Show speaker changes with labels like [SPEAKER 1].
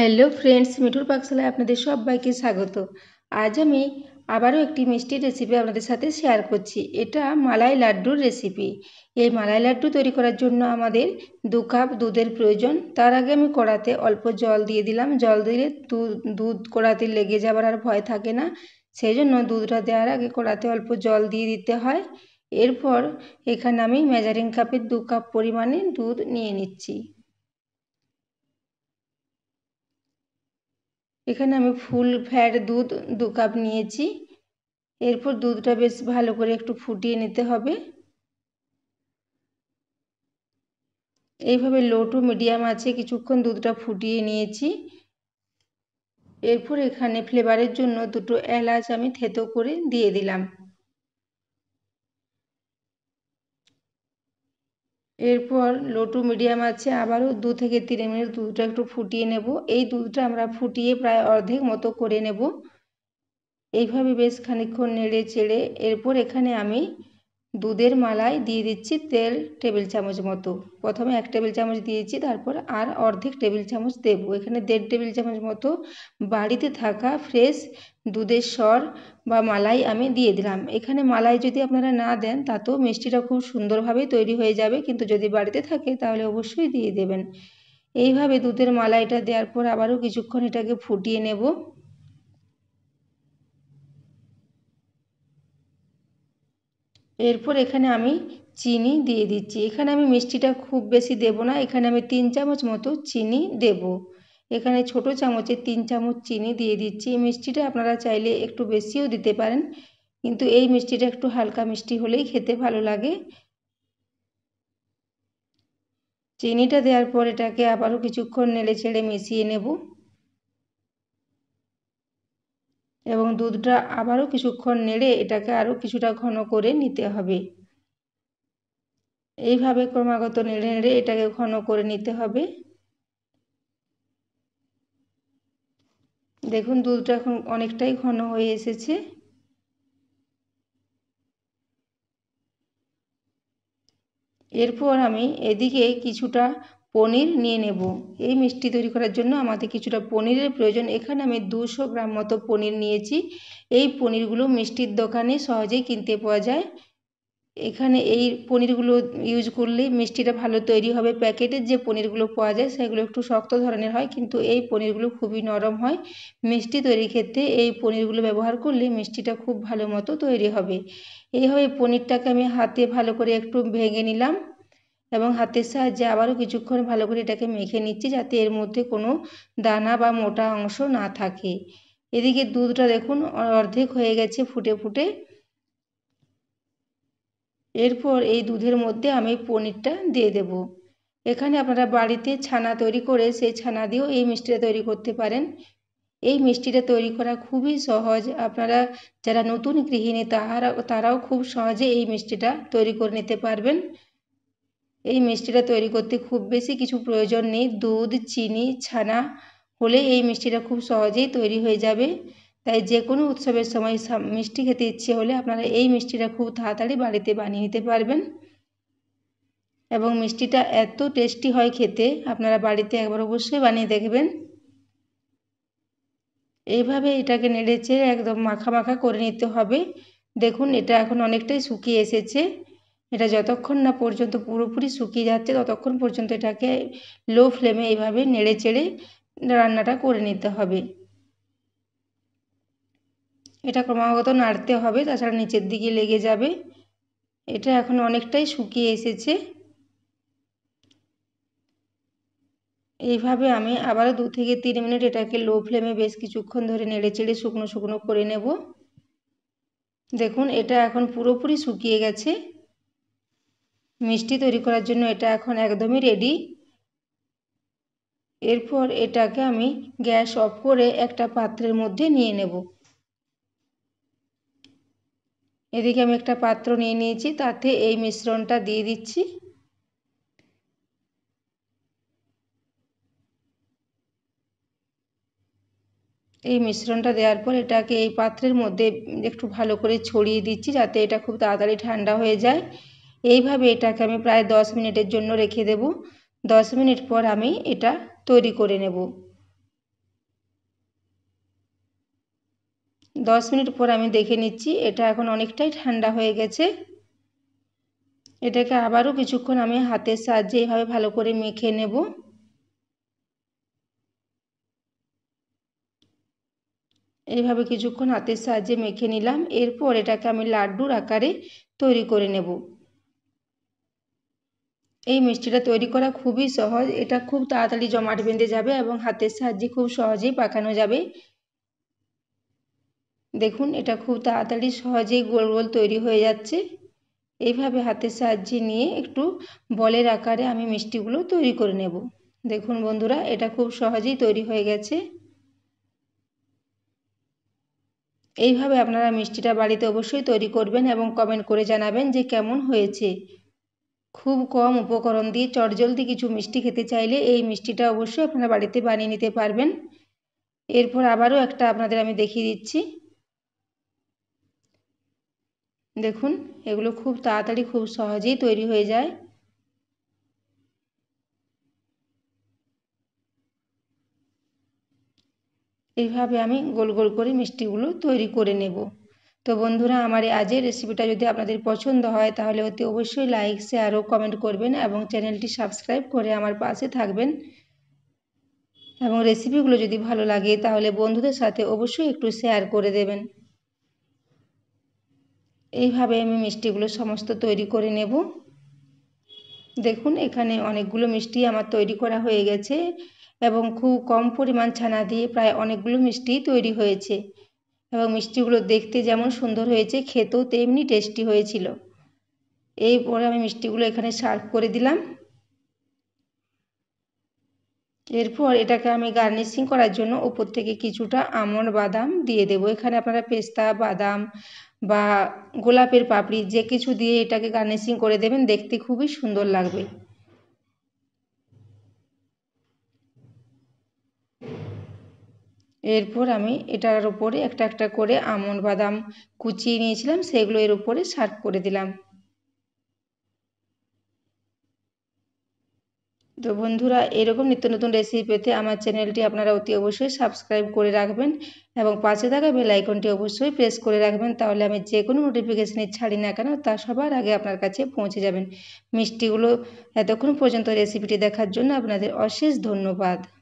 [SPEAKER 1] hello friends মিঠুর পাকশালায় আপনাদের সবাইকে স্বাগত আজ আমি আবারও একটি মিষ্টি রেসিপি আপনাদের সাথে শেয়ার করছি এটা মালাই লাড্ডুর রেসিপি এই মালাই লাড্ডু তৈরি করার জন্য আমাদের দু কাপ দুধের প্রয়োজন তার আগে আমি কড়াতে অল্প জল দিয়ে দিলাম জল দিলে দুধ কড়াতে লেগে যাবার আর ভয় থাকে না সেই জন্য দুধটা দেওয়ার আগে কড়াতে অল্প জল দিয়ে দিতে হয় এরপর এখানে আমি মেজারিং কাপের দু কাপ পরিমাণে দুধ নিয়ে নিচ্ছি এখানে আমি ফুল ফ্যাট দুধ দু কাপ নিয়েছি এরপর দুধটা বেশ ভালো করে একটু ফুটিয়ে নিতে হবে এইভাবে লো টু মিডিয়াম আছে কিছুক্ষণ দুধটা ফুটিয়ে নিয়েছি এরপর এখানে ফ্লেভারের জন্য দুটো এলাচ আমি থেতো করে দিয়ে দিলাম এরপর লোটু মিডিয়াম আছে আবারও দু থেকে তিন মিনিট দুধটা একটু ফুটিয়ে নেব এই দুধটা আমরা ফুটিয়ে প্রায় অর্ধেক মতো করে নেব এইভাবে বেশ খানিক্ষণ নেড়ে চেড়ে এরপর এখানে আমি দুধের মালায় দিয়ে দিচ্ছি তেল টেবিল চামচ মতো প্রথমে এক টেবিল চামচ দিয়েছি তারপর আর অর্ধেক টেবিল চামচ দেব এখানে দেড় টেবিল চামচ মতো বাড়িতে থাকা ফ্রেশ দুধের সর বা মালাই আমি দিয়ে দিলাম এখানে মালাই যদি আপনারা না দেন তাতেও মিষ্টিটা খুব সুন্দরভাবেই তৈরি হয়ে যাবে কিন্তু যদি বাড়িতে থাকে তাহলে অবশ্যই দিয়ে দেবেন এইভাবে দুধের মালাইটা দেওয়ার পর আবারও কিছুক্ষণ এটাকে ফুটিয়ে নেব এরপর এখানে আমি চিনি দিয়ে দিচ্ছি এখানে আমি মিষ্টিটা খুব বেশি দেব না এখানে আমি তিন চামচ মতো চিনি দেব এখানে ছোট চামচে তিন চামচ চিনি দিয়ে দিচ্ছি মিষ্টিটা আপনারা চাইলে একটু বেশিও দিতে পারেন কিন্তু এই মিষ্টিটা একটু হালকা মিষ্টি হলেই খেতে ভালো লাগে চিনিটা দেওয়ার পর এটাকে আবারও কিছুক্ষণ নেড়ে ছেড়ে মিশিয়ে নেব এবং দুধটা আবারও কিছুক্ষণ নেড়ে এটাকে আরও কিছুটা ঘন করে নিতে হবে এইভাবে ক্রমাগত নেড়ে নেড়ে এটাকে ঘন করে নিতে হবে দেখুন দুধটা এখন অনেকটাই ঘন হয়ে এসেছে এরপর আমি এদিকে কিছুটা পনির নিয়ে নেব এই মিষ্টি তৈরি করার জন্য আমাদের কিছুটা পনিরের প্রয়োজন এখানে আমি দুশো গ্রাম মতো পনির নিয়েছি এই পনিরগুলো মিষ্টির দোকানে সহজেই কিনতে পাওয়া যায় এখানে এই পনিরগুলো ইউজ করলে মিষ্টিটা ভালো তৈরি হবে প্যাকেটের যে পনিরগুলো পাওয়া যায় সেগুলো একটু শক্ত ধরনের হয় কিন্তু এই পনিরগুলো খুবই নরম হয় মিষ্টি তৈরির ক্ষেত্রে এই পনিরগুলো ব্যবহার করলে মিষ্টিটা খুব ভালো মতো তৈরি হবে এইভাবে পনিরটাকে আমি হাতে ভালো করে একটু ভেঙে নিলাম এবং হাতের সাহায্যে আবারও কিছুক্ষণ ভালো করে এটাকে মেখে নিচ্ছি যাতে এর মধ্যে কোনো দানা বা মোটা অংশ না থাকে এদিকে দুধটা দেখুন অর্ধেক হয়ে গেছে ফুটে ফুটে এরপর এই দুধের মধ্যে আমি পনিরটা দিয়ে দেব এখানে আপনারা বাড়িতে ছানা তৈরি করে সেই ছানা দিয়েও এই মিষ্টিটা তৈরি করতে পারেন এই মিষ্টিটা তৈরি করা খুবই সহজ আপনারা যারা নতুন গৃহিণী তাহারা তারাও খুব সহজে এই মিষ্টিটা তৈরি করে নিতে পারবেন এই মিষ্টিটা তৈরি করতে খুব বেশি কিছু প্রয়োজন নেই দুধ চিনি ছানা হলে এই মিষ্টিটা খুব সহজেই তৈরি হয়ে যাবে তাই যে কোনো উৎসবের সময় মিষ্টি খেতে ইচ্ছে হলে আপনারা এই মিষ্টিটা খুব তাড়াতাড়ি বাড়িতে বানিয়ে নিতে পারবেন এবং মিষ্টিটা এত টেস্টি হয় খেতে আপনারা বাড়িতে একবার অবশ্যই বানিয়ে দেখবেন এইভাবে এটাকে নেড়েছে একদম মাখা মাখা করে নিতে হবে দেখুন এটা এখন অনেকটাই শুকিয়ে এসেছে এটা যতক্ষণ না পর্যন্ত পুরোপুরি শুকিয়ে যাচ্ছে ততক্ষণ পর্যন্ত এটাকে লো ফ্লেমে এইভাবে নেড়ে চেড়ে রান্নাটা করে নিতে হবে এটা ক্রমাগত নাড়তে হবে তাছাড়া নিচের দিকে লেগে যাবে এটা এখন অনেকটাই শুকিয়ে এসেছে এইভাবে আমি আবারও দু থেকে তিন মিনিট এটাকে লো ফ্লেমে বেশ কিছুক্ষণ ধরে নেড়ে চেড়ে শুকনো শুকনো করে নেব দেখুন এটা এখন পুরোপুরি শুকিয়ে গেছে মিষ্টি তৈরি করার জন্য এটা এখন একদমই রেডি এরপর এটাকে আমি গ্যাস অফ করে একটা পাত্রের মধ্যে নিয়ে নেব এদিকে আমি একটা পাত্র নিয়ে নিয়েছি তাতে এই মিশ্রণটা দিয়ে দিচ্ছি এই মিশ্রণটা দেওয়ার পর এটাকে এই পাত্রের মধ্যে একটু ভালো করে ছড়িয়ে দিচ্ছি যাতে এটা খুব তাড়াতাড়ি ঠান্ডা হয়ে যায় এইভাবে এটাকে আমি প্রায় দশ মিনিটের জন্য রেখে দেব দশ মিনিট পর আমি এটা তৈরি করে নেব দশ মিনিট পর আমি দেখে নিচ্ছি এটা এখন অনেকটাই ঠান্ডা হয়ে গেছে এটাকে আবারও কিছুক্ষণ আমি হাতের সাহায্যে এইভাবে ভালো করে মেখে নেব এইভাবে কিছুক্ষণ হাতের সাহায্যে মেখে নিলাম এরপর এটাকে আমি লাড্ডুর আকারে তৈরি করে নেব এই মিষ্টিটা তৈরি করা খুবই সহজ এটা খুব তাড়াতাড়ি জমাট বেঁধে যাবে এবং হাতের সাহায্যে খুব সহজেই পাকানো যাবে দেখুন এটা খুব তাড়াতাড়ি সহজেই গোল গোল তৈরি হয়ে যাচ্ছে এইভাবে হাতের সাহায্যে নিয়ে একটু বলের আকারে আমি মিষ্টিগুলো তৈরি করে নেব দেখুন বন্ধুরা এটা খুব সহজেই তৈরি হয়ে গেছে এইভাবে আপনারা মিষ্টিটা বাড়িতে অবশ্যই তৈরি করবেন এবং কমেন্ট করে জানাবেন যে কেমন হয়েছে খুব কম উপকরণ দিয়ে চটজলদি কিছু মিষ্টি খেতে চাইলে এই মিষ্টিটা অবশ্যই আপনারা বাড়িতে বানিয়ে নিতে পারবেন এরপর আবারও একটা আপনাদের আমি দেখিয়ে দিচ্ছি দেখুন এগুলো খুব তাড়াতাড়ি খুব সহজেই তৈরি হয়ে যায় এইভাবে আমি গোল গোল করে মিষ্টিগুলো তৈরি করে নেব তো বন্ধুরা আমার এই আজের রেসিপিটা যদি আপনাদের পছন্দ হয় তাহলে অতি অবশ্যই লাইক শেয়ার ও কমেন্ট করবেন এবং চ্যানেলটি সাবস্ক্রাইব করে আমার পাশে থাকবেন এবং রেসিপিগুলো যদি ভালো লাগে তাহলে বন্ধুদের সাথে অবশ্যই একটু শেয়ার করে দেবেন এইভাবে আমি মিষ্টিগুলো সমস্ত তৈরি করে নেব দেখুন এখানে অনেকগুলো মিষ্টি আমার তৈরি করা হয়ে গেছে এবং খুব কম পরিমাণ ছানা দিয়ে প্রায় অনেকগুলো মিষ্টি তৈরি হয়েছে এবং মিষ্টিগুলো দেখতে যেমন সুন্দর হয়েছে খেতেও তেমনি টেস্টি হয়েছিল এরপরে আমি মিষ্টিগুলো এখানে সার্ভ করে দিলাম এরপর এটাকে আমি গার্নিশিং করার জন্য ওপর থেকে কিছুটা আমন্ড বাদাম দিয়ে দেব এখানে আপনারা পেস্তা বাদাম বা গোলাপের পাপড়ি যে কিছু দিয়ে এটাকে গার্নিশিং করে দেবেন দেখতে খুবই সুন্দর লাগবে এরপর আমি এটার উপরে একটা একটা করে আমন্ড বাদাম কুচিয়ে নিয়েছিলাম সেগুলো এর উপরে সার্ভ করে দিলাম তো বন্ধুরা এরকম নিত্য নতুন রেসিপি পেতে আমার চ্যানেলটি আপনারা অতি অবশ্যই সাবস্ক্রাইব করে রাখবেন এবং পাশে থাকা বেল আইকনটি অবশ্যই প্রেস করে রাখবেন তাহলে আমি যে কোনো নোটিফিকেশানে ছাড়ি না কেন তা সবার আগে আপনার কাছে পৌঁছে যাবেন মিষ্টিগুলো এতক্ষণ পর্যন্ত রেসিপিটি দেখার জন্য আপনাদের অশেষ ধন্যবাদ